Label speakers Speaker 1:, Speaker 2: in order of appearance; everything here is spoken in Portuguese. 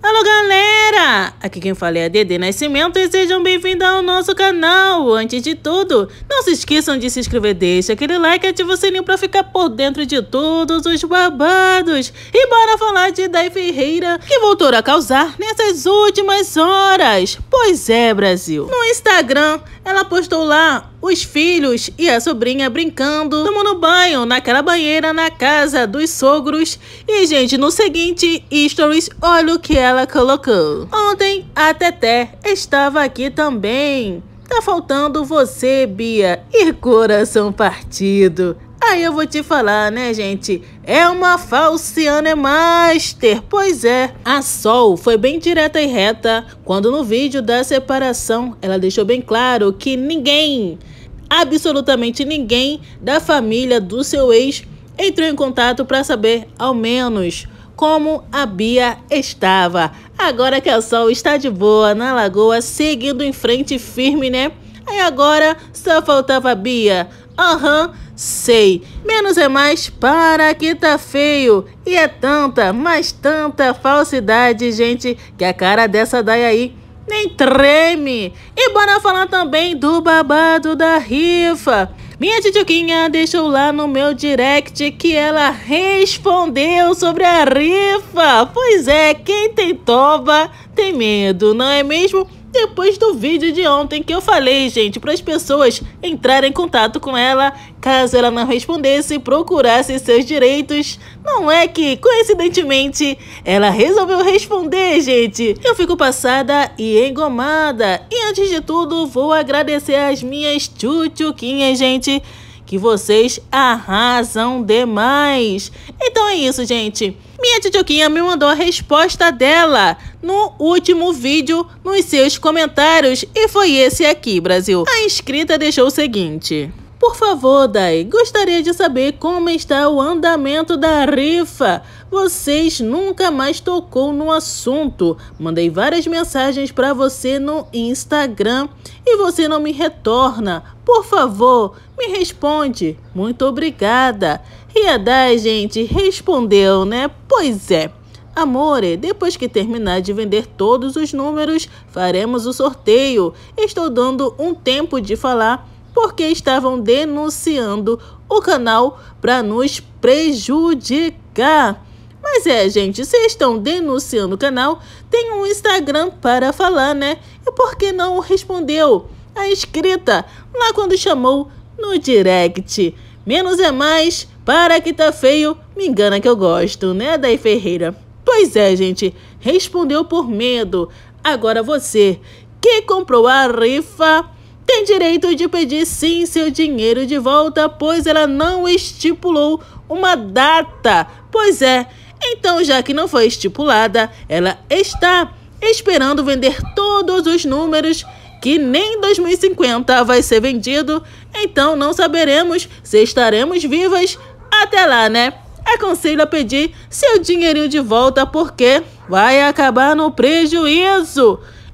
Speaker 1: Alô galera! Aqui quem fala é a Dede Nascimento e sejam bem-vindos ao nosso canal! Antes de tudo, não se esqueçam de se inscrever, deixa aquele like e ativa o sininho pra ficar por dentro de todos os babados! E bora falar de Dai Ferreira, que voltou a causar nessas últimas horas! Pois é, Brasil! No Instagram, ela postou lá os filhos e a sobrinha brincando, tomando banho naquela banheira na casa dos sogros. E, gente, no seguinte stories, olha o que ela colocou. Ontem, a Teté estava aqui também. Tá faltando você, Bia, e coração partido. Aí eu vou te falar, né, gente? É uma falciana é master, pois é. A Sol foi bem direta e reta quando no vídeo da separação ela deixou bem claro que ninguém, absolutamente ninguém da família do seu ex entrou em contato para saber, ao menos, como a Bia estava. Agora que a Sol está de boa na lagoa, seguindo em frente firme, né? Aí agora só faltava a Bia. Aham. Uhum Sei, menos é mais para que tá feio. E é tanta, mas tanta falsidade, gente, que a cara dessa daí aí nem treme. E bora falar também do babado da rifa. Minha tioquinha deixou lá no meu direct que ela respondeu sobre a rifa. Pois é, quem tem toba tem medo, não é mesmo? depois do vídeo de ontem que eu falei, gente, para as pessoas entrarem em contato com ela, caso ela não respondesse e procurasse seus direitos. Não é que, coincidentemente, ela resolveu responder, gente. Eu fico passada e engomada. E antes de tudo, vou agradecer as minhas tchutchuquinhas, gente que vocês arrasam demais. Então é isso, gente. Minha tioquinha me mandou a resposta dela no último vídeo nos seus comentários e foi esse aqui, Brasil. A inscrita deixou o seguinte: por favor, Dai, gostaria de saber como está o andamento da rifa. Vocês nunca mais tocou no assunto. Mandei várias mensagens para você no Instagram e você não me retorna. Por favor, me responde. Muito obrigada. E a Dai, gente, respondeu, né? Pois é. Amore, depois que terminar de vender todos os números, faremos o sorteio. Estou dando um tempo de falar porque estavam denunciando o canal para nos prejudicar. Mas é, gente, se estão denunciando o canal, tem um Instagram para falar, né? E por que não respondeu a escrita? lá quando chamou no direct? Menos é mais, para que tá feio, me engana que eu gosto, né, Daí Ferreira? Pois é, gente, respondeu por medo. Agora você, que comprou a rifa tem direito de pedir sim seu dinheiro de volta, pois ela não estipulou uma data. Pois é, então já que não foi estipulada, ela está esperando vender todos os números que nem 2050 vai ser vendido, então não saberemos se estaremos vivas até lá, né? Aconselho a pedir seu dinheirinho de volta porque vai acabar no prejuízo.